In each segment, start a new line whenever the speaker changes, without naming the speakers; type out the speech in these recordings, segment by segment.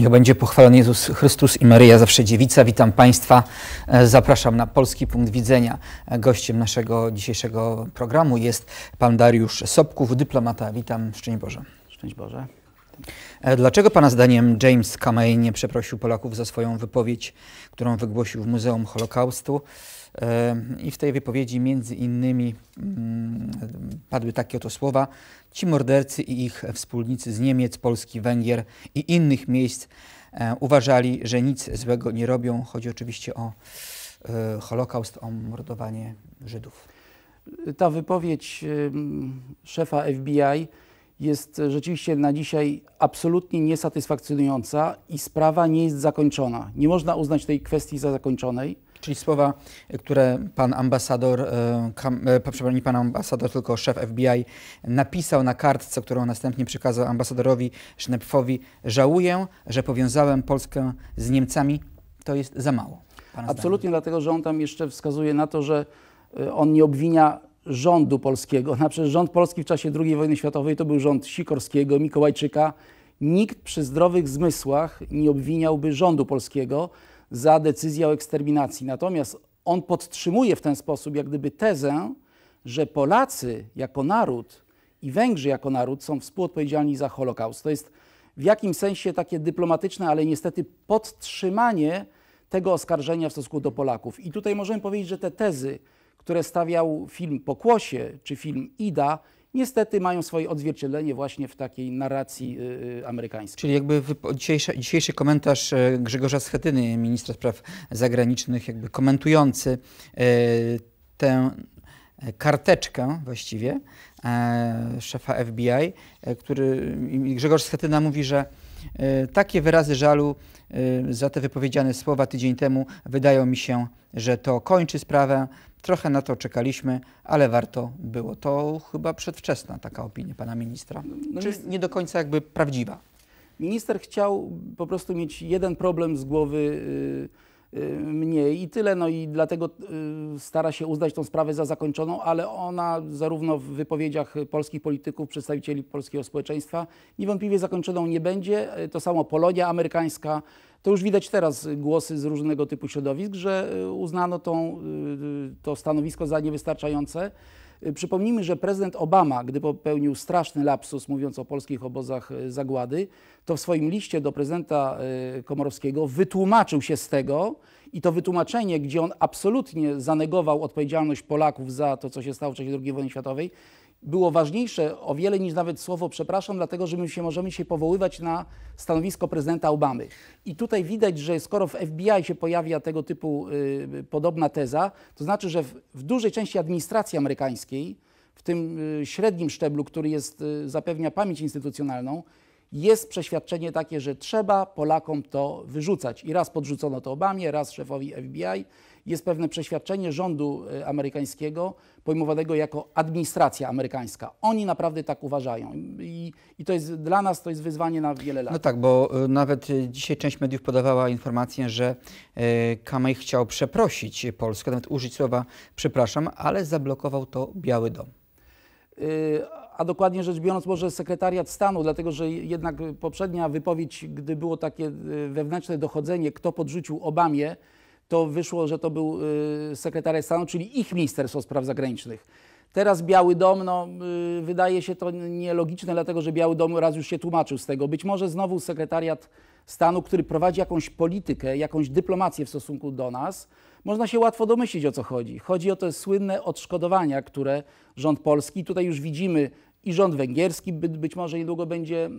Niech będzie pochwalony Jezus Chrystus i Maryja Zawsze Dziewica. Witam Państwa. E, zapraszam na polski punkt widzenia. E, gościem naszego dzisiejszego programu jest pan Dariusz Sobków, dyplomata. Witam, szczęść Boże. Szczęść Boże. E, dlaczego Pana zdaniem James Kamej nie przeprosił Polaków za swoją wypowiedź, którą wygłosił w Muzeum Holokaustu? E, I w tej wypowiedzi między innymi mm, padły takie oto słowa: Ci mordercy i ich wspólnicy z Niemiec, Polski, Węgier i innych miejsc e, uważali, że nic złego nie robią. Chodzi oczywiście o Holokaust, o mordowanie Żydów.
Ta wypowiedź szefa FBI jest rzeczywiście na dzisiaj absolutnie niesatysfakcjonująca i sprawa nie jest zakończona. Nie można uznać tej kwestii za zakończonej. Czyli słowa, które pan ambasador, e,
e, przepraszam, nie pan ambasador, tylko szef FBI napisał na kartce, którą następnie przekazał ambasadorowi Sznepfowi, żałuję, że powiązałem Polskę z Niemcami,
to jest za mało. Absolutnie, zdaniem. dlatego że on tam jeszcze wskazuje na to, że e, on nie obwinia rządu polskiego, na przykład rząd polski w czasie II wojny światowej to był rząd Sikorskiego, Mikołajczyka, nikt przy zdrowych zmysłach nie obwiniałby rządu polskiego za decyzję o eksterminacji. Natomiast on podtrzymuje w ten sposób jak gdyby tezę, że Polacy jako naród i Węgrzy jako naród są współodpowiedzialni za Holokaust. To jest w jakim sensie takie dyplomatyczne, ale niestety podtrzymanie tego oskarżenia w stosunku do Polaków. I tutaj możemy powiedzieć, że te tezy, które stawiał film Pokłosie czy film Ida, niestety mają swoje odzwierciedlenie właśnie w takiej narracji y, y, amerykańskiej.
Czyli jakby dzisiejszy, dzisiejszy, komentarz e, Grzegorza Schetyny, ministra spraw zagranicznych, jakby komentujący e, tę karteczkę właściwie e, szefa FBI, który Grzegorz Schetyna mówi, że takie wyrazy żalu za te wypowiedziane słowa tydzień temu wydają mi się, że to kończy sprawę. Trochę na to czekaliśmy, ale warto było. To chyba przedwczesna taka opinia pana ministra,
no, czy nie do końca jakby prawdziwa? Minister chciał po prostu mieć jeden problem z głowy. Yy Y, mniej i tyle. No i dlatego y, stara się uznać tą sprawę za zakończoną, ale ona zarówno w wypowiedziach polskich polityków, przedstawicieli polskiego społeczeństwa niewątpliwie zakończoną nie będzie. Y, to samo Polonia amerykańska. To już widać teraz głosy z różnego typu środowisk, że uznano tą, to stanowisko za niewystarczające. Y, przypomnijmy, że prezydent Obama, gdy popełnił straszny lapsus, mówiąc o polskich obozach y, zagłady, to w swoim liście do prezydenta y, Komorowskiego wytłumaczył się z tego i to wytłumaczenie, gdzie on absolutnie zanegował odpowiedzialność Polaków za to, co się stało w czasie II wojny światowej, było ważniejsze o wiele niż nawet słowo przepraszam, dlatego że my się możemy się powoływać na stanowisko prezydenta Obamy. I tutaj widać, że skoro w FBI się pojawia tego typu y, podobna teza, to znaczy, że w, w dużej części administracji amerykańskiej, w tym y, średnim szczeblu, który jest, y, zapewnia pamięć instytucjonalną, jest przeświadczenie takie, że trzeba Polakom to wyrzucać. I raz podrzucono to Obamie, raz szefowi FBI, jest pewne przeświadczenie rządu e, amerykańskiego, pojmowanego jako administracja amerykańska. Oni naprawdę tak uważają i, i to jest dla nas to jest wyzwanie na wiele lat. No
tak, bo e, nawet e, dzisiaj część mediów podawała informację, że Kamej chciał przeprosić Polskę, nawet użyć słowa przepraszam, ale
zablokował to Biały Dom a dokładnie rzecz biorąc może sekretariat stanu, dlatego że jednak poprzednia wypowiedź, gdy było takie wewnętrzne dochodzenie, kto podrzucił Obamie, to wyszło, że to był y, sekretariat stanu, czyli ich Ministerstwo Spraw Zagranicznych. Teraz Biały Dom, no, y, wydaje się to nielogiczne, dlatego że Biały Dom raz już się tłumaczył z tego. Być może znowu sekretariat stanu, który prowadzi jakąś politykę, jakąś dyplomację w stosunku do nas, można się łatwo domyślić o co chodzi. Chodzi o te słynne odszkodowania, które rząd polski, tutaj już widzimy i rząd węgierski, być może niedługo będzie.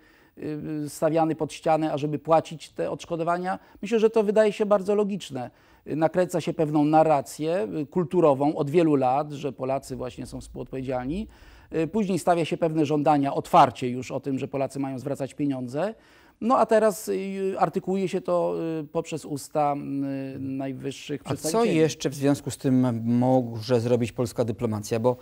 Yy, Y, stawiany pod ścianę, ażeby płacić te odszkodowania. Myślę, że to wydaje się bardzo logiczne. Nakręca się pewną narrację y, kulturową od wielu lat, że Polacy właśnie są współodpowiedzialni. Y, później stawia się pewne żądania otwarcie już o tym, że Polacy mają zwracać pieniądze. No a teraz y, artykułuje się to y, poprzez usta y, najwyższych przedstawicieli. A co
jeszcze w związku z tym może zrobić polska dyplomacja? Bo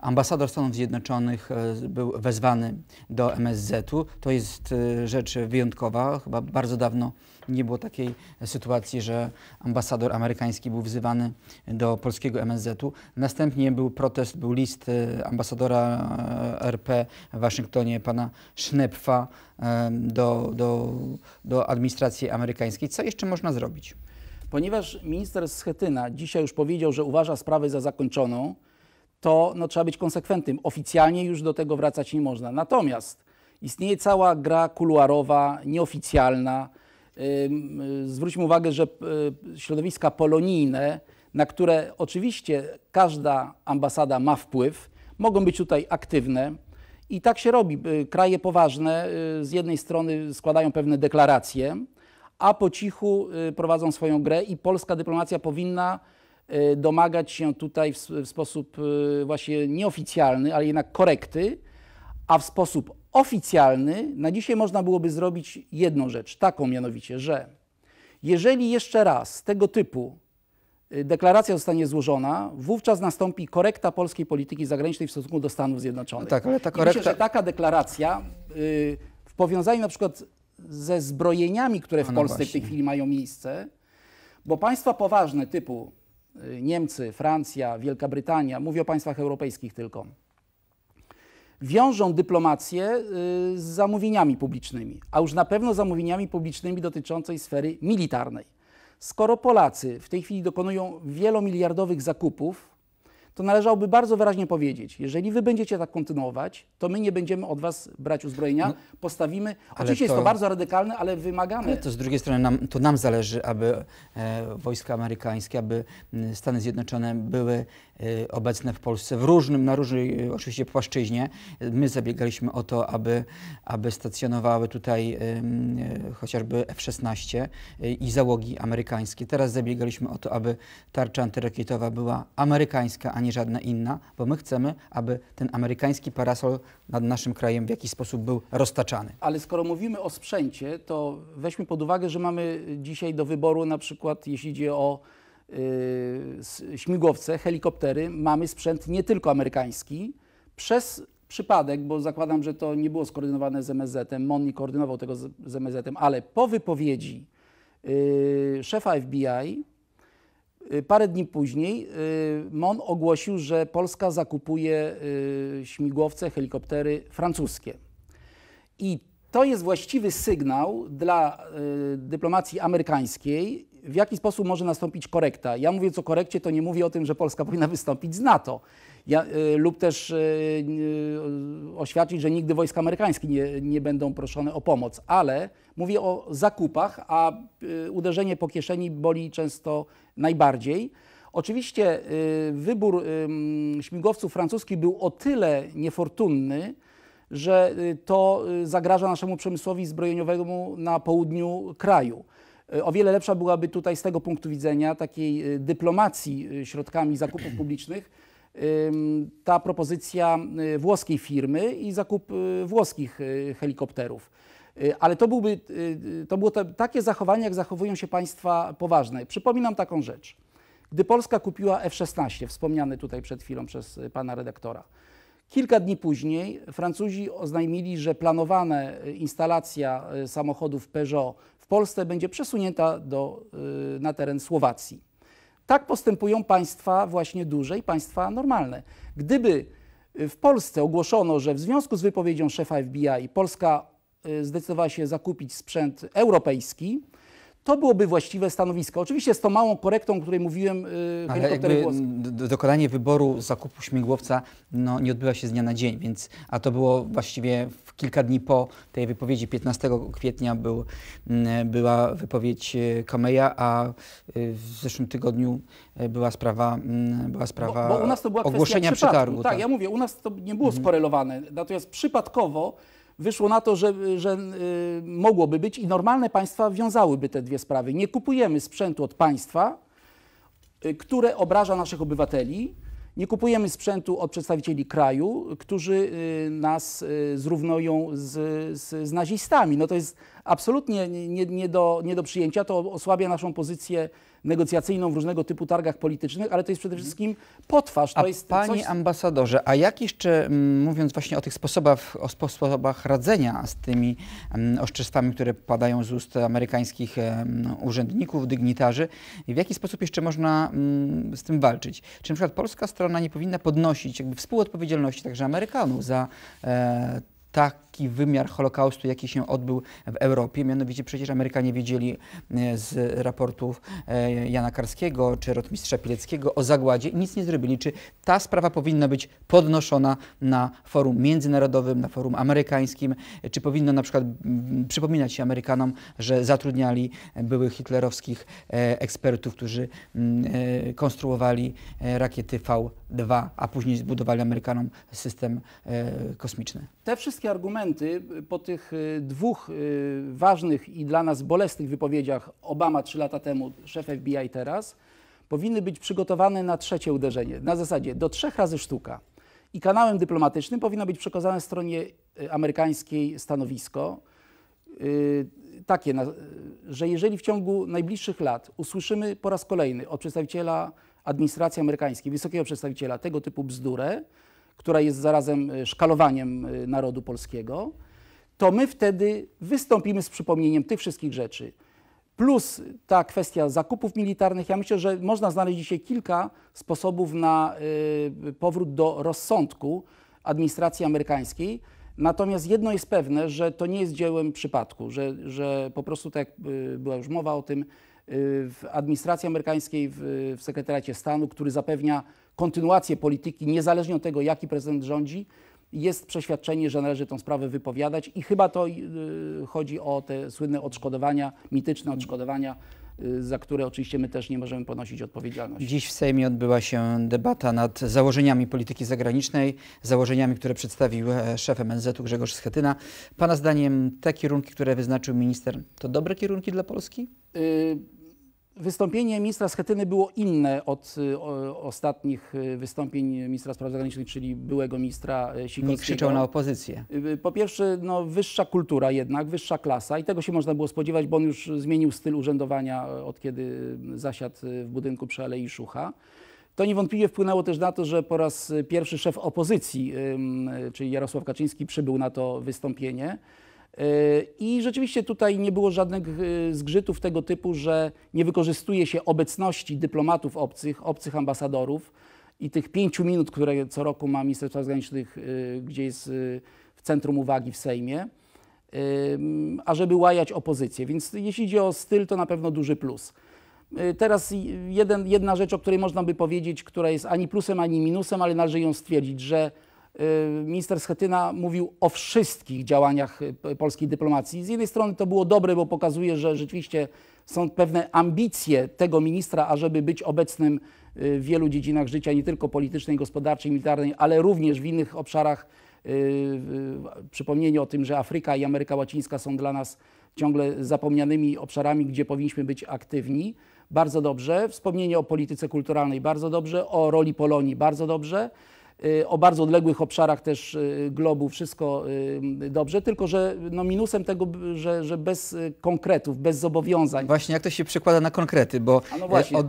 ambasador Stanów Zjednoczonych był wezwany do MSZ-u. To jest rzecz wyjątkowa, chyba bardzo dawno nie było takiej sytuacji, że ambasador amerykański był wzywany do polskiego MSZ-u. Następnie był protest, był list e, ambasadora e, RP w Waszyngtonie, pana Sznepfa, e, do, do, do administracji amerykańskiej.
Co jeszcze można zrobić? Ponieważ minister Schetyna dzisiaj już powiedział, że uważa sprawę za zakończoną, to no, trzeba być konsekwentnym. Oficjalnie już do tego wracać nie można. Natomiast istnieje cała gra kuluarowa, nieoficjalna, Y, zwróćmy uwagę, że y, środowiska polonijne, na które oczywiście każda ambasada ma wpływ, mogą być tutaj aktywne. I tak się robi. Y, kraje poważne z jednej strony składają pewne deklaracje, a po cichu prowadzą swoją grę i polska dyplomacja powinna domagać się tutaj w, w sposób właśnie nieoficjalny, ale jednak korekty, a w sposób oficjalny, na dzisiaj można byłoby zrobić jedną rzecz, taką mianowicie, że jeżeli jeszcze raz tego typu y, deklaracja zostanie złożona, wówczas nastąpi korekta polskiej polityki zagranicznej w stosunku do Stanów Zjednoczonych. No tak, ale ta korekta... myślę, że taka deklaracja y, w powiązaniu na przykład ze zbrojeniami, które w no Polsce właśnie. w tej chwili mają miejsce, bo państwa poważne typu y, Niemcy, Francja, Wielka Brytania, mówię o państwach europejskich tylko, wiążą dyplomację y, z zamówieniami publicznymi, a już na pewno zamówieniami publicznymi dotyczącej sfery militarnej. Skoro Polacy w tej chwili dokonują wielomiliardowych zakupów to należałoby bardzo wyraźnie powiedzieć, jeżeli wy będziecie tak kontynuować, to my nie będziemy od was brać uzbrojenia, no, postawimy. Oczywiście to, jest to bardzo radykalne, ale wymagamy. Ale to
z drugiej strony nam, to nam zależy, aby e, wojska amerykańskie, aby Stany Zjednoczone były e, obecne w Polsce w różnym, na różnej e, oczywiście płaszczyźnie. My zabiegaliśmy o to, aby, aby stacjonowały tutaj e, e, chociażby F-16 i załogi amerykańskie. Teraz zabiegaliśmy o to, aby tarcza antyrakietowa była amerykańska, a nie ani żadna inna, bo my chcemy, aby ten amerykański parasol nad naszym krajem w jakiś sposób był roztaczany.
Ale skoro mówimy o sprzęcie, to weźmy pod uwagę, że mamy dzisiaj do wyboru na przykład, jeśli idzie o yy, śmigłowce, helikoptery, mamy sprzęt nie tylko amerykański. Przez przypadek, bo zakładam, że to nie było skoordynowane z MSZ-em, MON nie koordynował tego z, z MSZ-em, ale po wypowiedzi yy, szefa FBI Y, parę dni później y, MON ogłosił, że Polska zakupuje y, śmigłowce, helikoptery francuskie. I to jest właściwy sygnał dla dyplomacji amerykańskiej, w jaki sposób może nastąpić korekta. Ja mówiąc o korekcie, to nie mówię o tym, że Polska powinna wystąpić z NATO. Ja, e, lub też e, e, oświadczyć, że nigdy wojska amerykańskie nie, nie będą proszone o pomoc. Ale mówię o zakupach, a uderzenie po kieszeni boli często najbardziej. Oczywiście wybór śmigłowców francuskich był o tyle niefortunny, że to zagraża naszemu przemysłowi zbrojeniowemu na południu kraju. O wiele lepsza byłaby tutaj z tego punktu widzenia takiej dyplomacji środkami zakupów publicznych ta propozycja y, włoskiej firmy i zakup y, włoskich y, helikopterów. Ale to, byłby, to było to, takie zachowanie, jak zachowują się państwa poważne. Przypominam taką rzecz. Gdy Polska kupiła F-16, wspomniany tutaj przed chwilą przez pana redaktora, kilka dni później Francuzi oznajmili, że planowana instalacja samochodów Peugeot w Polsce będzie przesunięta do, na teren Słowacji. Tak postępują państwa właśnie duże i państwa normalne. Gdyby y, w Polsce ogłoszono, że w związku z wypowiedzią szefa FBI Polska y, zdecydowała się zakupić sprzęt europejski, to byłoby właściwe stanowisko. Oczywiście z tą małą korektą, o której mówiłem, yy, Ale jakby
dokonanie wyboru zakupu śmigłowca no, nie odbywa się z dnia na dzień, więc a to było właściwie w kilka dni po tej wypowiedzi 15 kwietnia był, była wypowiedź y, Komeja, a y, w zeszłym tygodniu y, była sprawa, była sprawa bo, bo u nas to była ogłoszenia przetargu. Tak, tak, ja
mówię, u nas to nie było mhm. skorelowane, natomiast przypadkowo wyszło na to, że, że y, mogłoby być i normalne państwa wiązałyby te dwie sprawy. Nie kupujemy sprzętu od państwa, y, które obraża naszych obywateli, nie kupujemy sprzętu od przedstawicieli kraju, którzy y, nas zrównują z, z, z nazistami. No to jest absolutnie nie, nie, do, nie do przyjęcia, to osłabia naszą pozycję negocjacyjną w różnego typu targach politycznych, ale to jest przede wszystkim potwarz. To a jest panie coś...
ambasadorze, a jak jeszcze, mm, mówiąc właśnie o tych sposobach, o sposobach radzenia z tymi mm, oszczerstwami, które padają z ust amerykańskich mm, urzędników, dygnitarzy, w jaki sposób jeszcze można z tym walczyć? Czy na przykład polska strona nie powinna podnosić jakby współodpowiedzialności także Amerykanów za e, tak polski wymiar Holokaustu, jaki się odbył w Europie. Mianowicie przecież Amerykanie wiedzieli e, z raportów e, Jana Karskiego czy rotmistrza Pileckiego o zagładzie i nic nie zrobili. Czy ta sprawa powinna być podnoszona na forum międzynarodowym, na forum amerykańskim? Czy powinno na przykład mm, przypominać się Amerykanom, że zatrudniali byłych hitlerowskich e, ekspertów, którzy mm, konstruowali rakiety V2, a później zbudowali Amerykanom system kosmiczny?
Te wszystkie argumenty, po tych y, dwóch y, ważnych i dla nas bolesnych wypowiedziach Obama trzy lata temu, szef FBI teraz, powinny być przygotowane na trzecie uderzenie. Na zasadzie do trzech razy sztuka. I kanałem dyplomatycznym powinno być przekazane stronie y, amerykańskiej stanowisko takie, że jeżeli w ciągu najbliższych lat usłyszymy po raz kolejny od przedstawiciela administracji amerykańskiej, wysokiego przedstawiciela tego typu bzdurę, która jest zarazem e, szkalowaniem e, narodu polskiego, to my wtedy wystąpimy z przypomnieniem tych wszystkich rzeczy. Plus ta kwestia zakupów militarnych. Ja myślę, że można znaleźć dzisiaj kilka sposobów na e, powrót do rozsądku administracji amerykańskiej. Natomiast jedno jest pewne, że to nie jest dziełem przypadku, że, że po prostu, tak jak była już mowa o tym, w administracji amerykańskiej, w, w Sekretariacie Stanu, który zapewnia kontynuację polityki, niezależnie od tego, jaki prezydent rządzi, jest przeświadczenie, że należy tę sprawę wypowiadać i chyba to y, chodzi o te słynne odszkodowania, mityczne odszkodowania y, za które oczywiście my też nie możemy ponosić odpowiedzialności.
Dziś w Sejmie odbyła się debata nad założeniami polityki zagranicznej, założeniami, które przedstawił e, szef MNZ-u Grzegorz Schetyna. Pana zdaniem te kierunki, które wyznaczył minister, to dobre kierunki dla Polski?
Y Wystąpienie ministra Schetyny było inne od y, o, ostatnich y, wystąpień ministra spraw zagranicznych, czyli byłego ministra y, Sikorskiego. Nie krzyczał na opozycję. Po pierwsze, no, wyższa kultura jednak, wyższa klasa i tego się można było spodziewać, bo on już zmienił styl urzędowania od kiedy zasiadł w budynku przy Alei Szucha. To niewątpliwie wpłynęło też na to, że po raz pierwszy szef opozycji, czyli Jarosław Kaczyński, przybył na to wystąpienie. I rzeczywiście tutaj nie było żadnych y, zgrzytów tego typu, że nie wykorzystuje się obecności dyplomatów obcych, obcych ambasadorów i tych pięciu minut, które co roku ma Minister Spraw Zagranicznych, y, gdzie jest y, w centrum uwagi w Sejmie, ażeby łajać opozycję. Więc jeśli idzie o styl, to na pewno duży plus. Teraz jeden, jedna rzecz, o której można by powiedzieć, która jest ani plusem, ani minusem, ale należy ją stwierdzić, że Y, minister Schetyna mówił o wszystkich działaniach y, polskiej dyplomacji. Z jednej strony to było dobre, bo pokazuje, że rzeczywiście są pewne ambicje tego ministra, ażeby być obecnym y, w wielu dziedzinach życia, nie tylko politycznej, gospodarczej, militarnej, ale również w innych obszarach. Przypomnienie o tym, że Afryka i Ameryka Łacińska są dla nas ciągle zapomnianymi obszarami, gdzie powinniśmy być aktywni. Bardzo dobrze. Wspomnienie o polityce kulturalnej, bardzo dobrze. O roli Polonii, bardzo dobrze. Y, o bardzo odległych obszarach też y, globu wszystko y, dobrze, tylko że no minusem tego, że, że bez konkretów, bez zobowiązań. Właśnie,
jak to się przekłada na konkrety, bo no od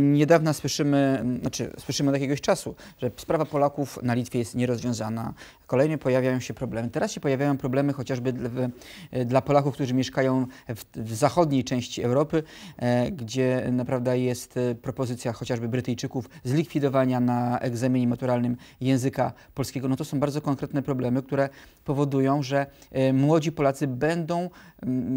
niedawna słyszymy, znaczy słyszymy od jakiegoś czasu, że sprawa Polaków na Litwie jest nierozwiązana, kolejnie pojawiają się problemy. Teraz się pojawiają problemy chociażby dla Polaków, którzy mieszkają w, zachodniej części Europy, e, gdzie naprawdę jest propozycja chociażby Brytyjczyków zlikwidowania na egzaminie maturalnym języka polskiego. No to są bardzo konkretne problemy, które powodują, że e, młodzi Polacy będą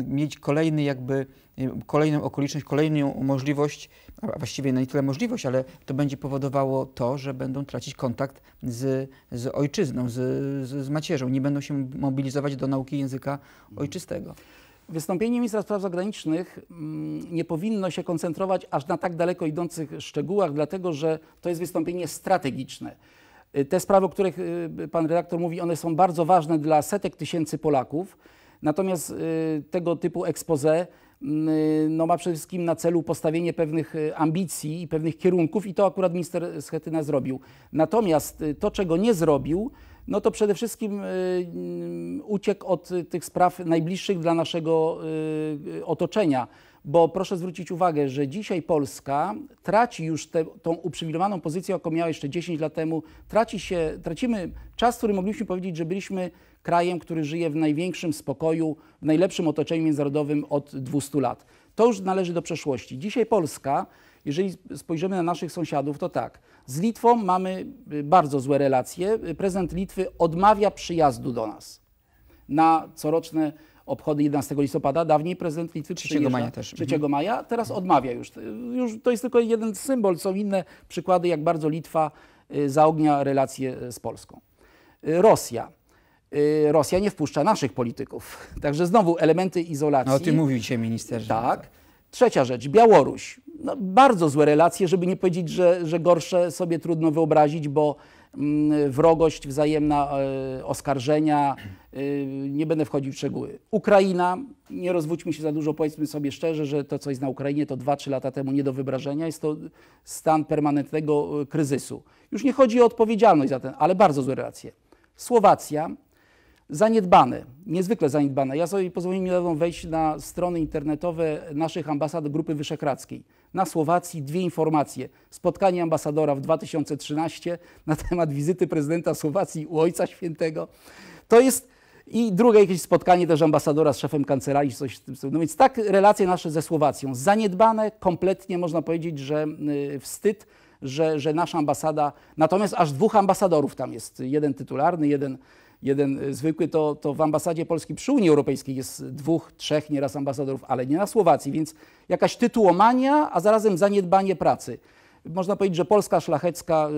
mieć kolejny jakby e, kolejną okoliczność, kolejną możliwość, a właściwie no nie tyle możliwość, ale to będzie powodowało to, że będą tracić kontakt z, z ojczyzną, z, z, z macierzą. Nie będą się mobilizować do nauki języka ojczystego.
Wystąpienie ministra spraw zagranicznych mm, nie powinno się koncentrować aż na tak daleko idących szczegółach, dlatego że to jest wystąpienie strategiczne. Y, te sprawy, o których y, pan redaktor mówi, one są bardzo ważne dla setek tysięcy Polaków. Natomiast y, tego typu expose mm, no, ma przede wszystkim na celu postawienie pewnych ambicji i pewnych kierunków i to akurat minister Schetyna zrobił. Natomiast to, czego nie zrobił, no to przede wszystkim mm, uciekł od tych spraw najbliższych dla naszego otoczenia bo proszę zwrócić uwagę, że dzisiaj Polska traci już tę uprzywilejowaną pozycję, jaką miała jeszcze 10 lat temu. Traci się, tracimy czas, który mogliśmy powiedzieć, że byliśmy krajem, który żyje w największym spokoju, w najlepszym otoczeniu międzynarodowym od 200 lat. To już należy do przeszłości. Dzisiaj Polska, jeżeli spojrzymy na naszych sąsiadów, to tak. Z Litwą mamy y, bardzo złe relacje. Prezydent Litwy odmawia przyjazdu do nas na coroczne obchody 11 listopada. Dawniej prezydent Litwy 3 maja też. 3 mhm. maja, teraz odmawia już. już. To jest tylko jeden symbol, są inne przykłady, jak bardzo Litwa y, zaognia relacje z Polską. Y, Rosja. Y, Rosja nie wpuszcza naszych polityków. Także znowu elementy izolacji. No, o tym mówił dzisiaj minister. Tak. tak. Trzecia rzecz, Białoruś. No, bardzo złe relacje, żeby nie powiedzieć, że, że gorsze sobie trudno wyobrazić, bo Mm, wrogość wzajemna, e, oskarżenia. E, nie będę wchodził w szczegóły. Ukraina, nie rozwódźmy się za dużo, powiedzmy sobie szczerze, że to, co jest na Ukrainie, to 2-3 lata temu nie do wyobrażenia. Jest to stan permanentnego e, kryzysu. Już nie chodzi o odpowiedzialność za ten, ale bardzo złe relacje. Słowacja, zaniedbane, niezwykle zaniedbane. Ja sobie pozwoliłem niedawno wejść na strony internetowe naszych ambasad Grupy Wyszehradzkiej. Na Słowacji dwie informacje. Spotkanie ambasadora w 2013 na temat wizyty prezydenta Słowacji u Ojca Świętego. To jest i drugie jakieś spotkanie też ambasadora z szefem kancelarii, coś w tym stylu. No więc tak relacje nasze ze Słowacją. Zaniedbane, kompletnie można powiedzieć, że y, wstyd, że, że nasza ambasada, natomiast aż dwóch ambasadorów tam jest. Jeden tytularny, jeden jeden e, zwykły, to, to w ambasadzie Polski przy Unii Europejskiej jest dwóch, trzech nieraz ambasadorów, ale nie na Słowacji, więc jakaś tytułomania, a zarazem zaniedbanie pracy. Można powiedzieć, że Polska szlachecka y, y,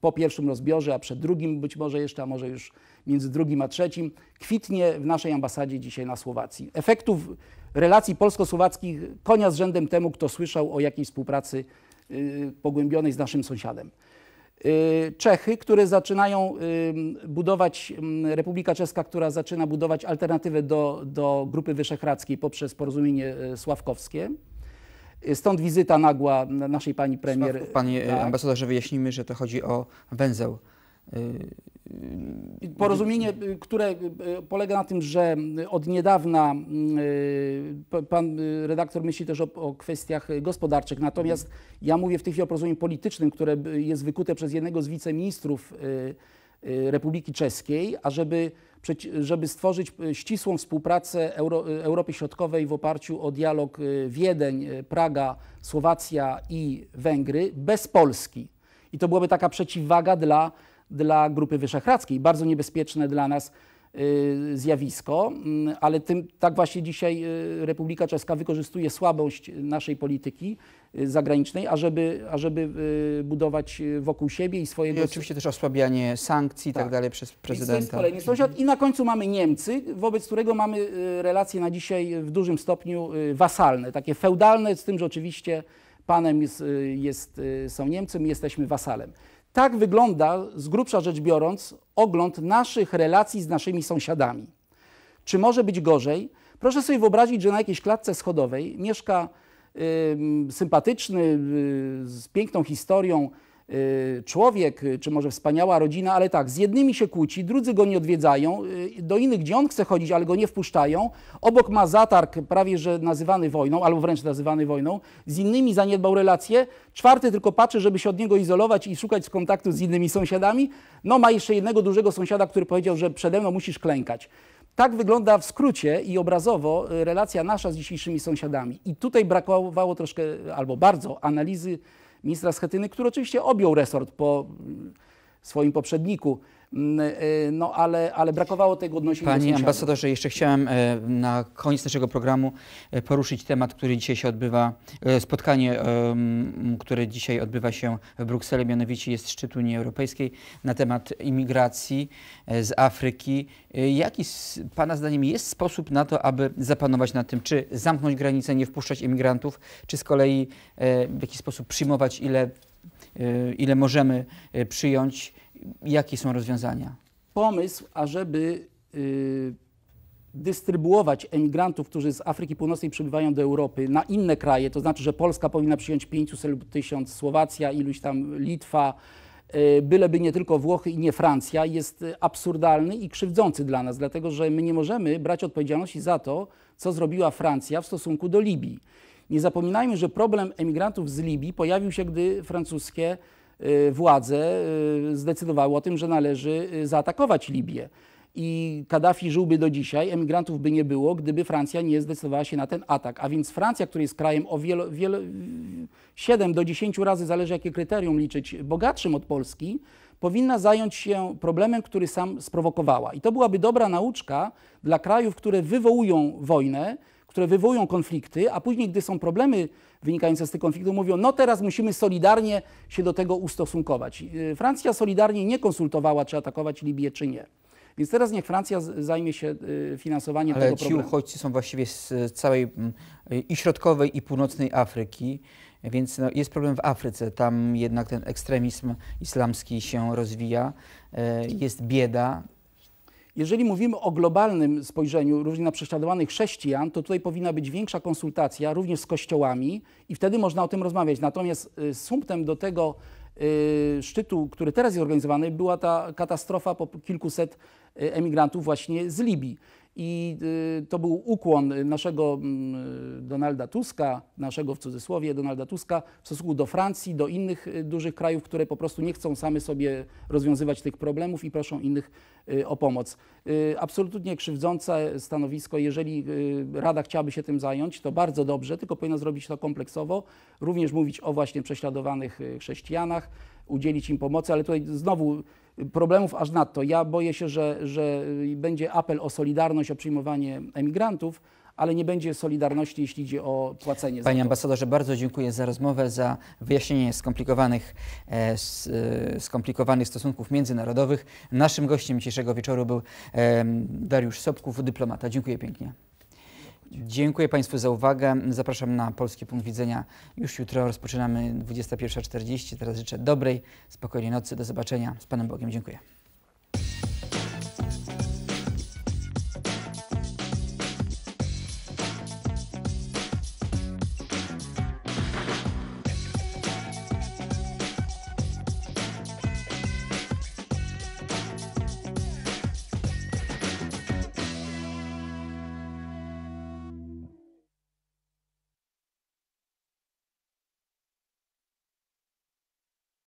po pierwszym rozbiorze, a przed drugim być może jeszcze, a może już między drugim a trzecim, kwitnie w naszej ambasadzie dzisiaj na Słowacji. Efektów relacji polsko-słowackich konia z rzędem temu, kto słyszał o jakiejś współpracy y, pogłębionej z naszym sąsiadem. Y, Czechy, które zaczynają y, budować, mm, Republika Czeska, która zaczyna budować alternatywę do, do Grupy Wyszehradzkiej poprzez porozumienie y, sławkowskie. Stąd wizyta nagła naszej pani premier. Panie tak. ambasadorze,
wyjaśnijmy, że to chodzi o węzeł Y, y, y, porozumienie,
które polega na tym, że od niedawna pan redaktor myśli też o, o, kwestiach gospodarczych, natomiast ja mówię w tej chwili o porozumieniu politycznym, które jest wykute przez jednego z wiceministrów Republiki Czeskiej, a żeby, żeby stworzyć ścisłą współpracę Euro, Europy Środkowej w oparciu o dialog Wiedeń, Praga, Słowacja i Węgry bez Polski. I to byłaby taka przeciwwaga dla dla Grupy Wyszehradzkiej, bardzo niebezpieczne dla nas y, zjawisko, mm, ale tym, tak właśnie dzisiaj y, Republika Czeska wykorzystuje słabość naszej polityki y, zagranicznej, ażeby, ażeby budować wokół siebie i swojego... I oczywiście też osłabianie sankcji tak. i tak, tak. dalej przez prezydenta. Kolejny sąsiad. I na końcu mamy Niemcy, wobec którego mamy relacje na dzisiaj w dużym stopniu wasalne, takie feudalne, z tym, że oczywiście panem jest, jest są Niemcy, my jesteśmy wasalem. Tak wygląda, z grubsza rzecz biorąc, ogląd naszych relacji z naszymi sąsiadami. Czy może być gorzej? Proszę sobie wyobrazić, że na jakiejś klatce schodowej mieszka y, sympatyczny, y, z piękną historią Y, człowiek, y, czy może wspaniała rodzina, ale tak, z jednymi się kłóci, drudzy go nie odwiedzają, y, do innych, gdzie on chce chodzić, ale go nie wpuszczają, obok ma zatarg prawie, że nazywany wojną, albo wręcz nazywany wojną, z innymi zaniedbał relacje, czwarty tylko patrzy, żeby się od niego izolować i szukać kontaktu z innymi sąsiadami, no ma jeszcze jednego dużego sąsiada, który powiedział, że przede mną musisz klękać. Tak wygląda w skrócie i obrazowo relacja nasza z dzisiejszymi sąsiadami. I tutaj brakowało troszkę, albo bardzo, analizy ministra Schetyny, który oczywiście objął resort po mm, swoim poprzedniku. Mm, y, no ale, ale brakowało tej godności. Panie ambasadorze,
jeszcze chciałem e, na koniec naszego programu e, poruszyć temat, który dzisiaj się odbywa, e, spotkanie, które dzisiaj odbywa się w Brukseli, mianowicie jest szczyt Unii Europejskiej na temat imigracji z Afryki. Jaki Pana zdaniem jest sposób na to, aby zapanować nad tym, czy zamknąć granice, nie wpuszczać imigrantów, czy z kolei w jakiś sposób przyjmować ile, ile możemy przyjąć? jakie są rozwiązania?
Pomysł, ażeby y, dystrybuować emigrantów, którzy z Afryki Północnej przybywają do Europy na inne kraje, to znaczy, że Polska powinna przyjąć 500 lub 1000, Słowacja, iluś tam Litwa, y, byleby nie tylko Włochy i nie Francja, jest absurdalny i krzywdzący dla nas, dlatego że my nie możemy brać odpowiedzialności za to, co zrobiła Francja w stosunku do Libii. Nie zapominajmy, że problem emigrantów z Libii pojawił się, gdy francuskie Y, władze y, zdecydowały o tym, że należy y, zaatakować Libię. I Kaddafi żyłby do dzisiaj, emigrantów by nie było, gdyby Francja nie zdecydowała się na ten atak. A więc Francja, która jest krajem o wielo, wielo, 7 do 10 razy, zależy jakie kryterium liczyć, bogatszym od Polski, powinna zająć się problemem, który sam sprowokowała. I to byłaby dobra nauczka dla krajów, które wywołują wojnę, które wywołują konflikty, a później, gdy są problemy wynikające z tych konfliktów, mówią, no teraz musimy solidarnie się do tego ustosunkować. Y, Francja solidarnie nie konsultowała, czy atakować Libię, czy nie. Więc teraz niech Francja zajmie się y, finansowaniem Ale tego problemu. Ale ci
uchodźcy są właściwie z całej mm, i środkowej, i północnej Afryki. Więc no, jest problem w Afryce. Tam jednak ten ekstremizm
islamski się rozwija, y, jest bieda, jeżeli mówimy o globalnym spojrzeniu również na prześladowanych chrześcijan, to tutaj powinna być większa konsultacja również z kościołami i wtedy można o tym rozmawiać. Natomiast y, sumptem do tego y, szczytu, który teraz jest organizowany, była ta katastrofa po kilkuset y, emigrantów właśnie z Libii. I y, to był ukłon naszego mm, Donalda Tuska, naszego w cudzysłowie Donalda Tuska, w stosunku do Francji, do innych y, dużych krajów, które po prostu nie chcą same sobie rozwiązywać tych problemów i proszą innych y, o pomoc. Absolutnie krzywdzące stanowisko, jeżeli Rada chciałaby się tym zająć, to bardzo dobrze, tylko powinna zrobić to kompleksowo, również mówić o właśnie prześladowanych chrześcijanach, udzielić im pomocy, ale tutaj znowu problemów aż nadto. Ja boję się, że, że będzie apel o solidarność, o przyjmowanie emigrantów, ale nie będzie solidarności, jeśli idzie o płacenie. Panie
ambasadorze, bardzo dziękuję za rozmowę, za wyjaśnienie skomplikowanych, e, e skomplikowanych stosunków międzynarodowych. Naszym gościem dzisiejszego wieczoru był e, Dariusz Sobków, dyplomata. Dziękuję pięknie. Dziękuję Państwu za uwagę. Zapraszam na Polski Punkt Widzenia. Już jutro rozpoczynamy 21.40. Teraz życzę dobrej, spokojnej nocy. Do zobaczenia. Z Panem Bogiem. Dziękuję.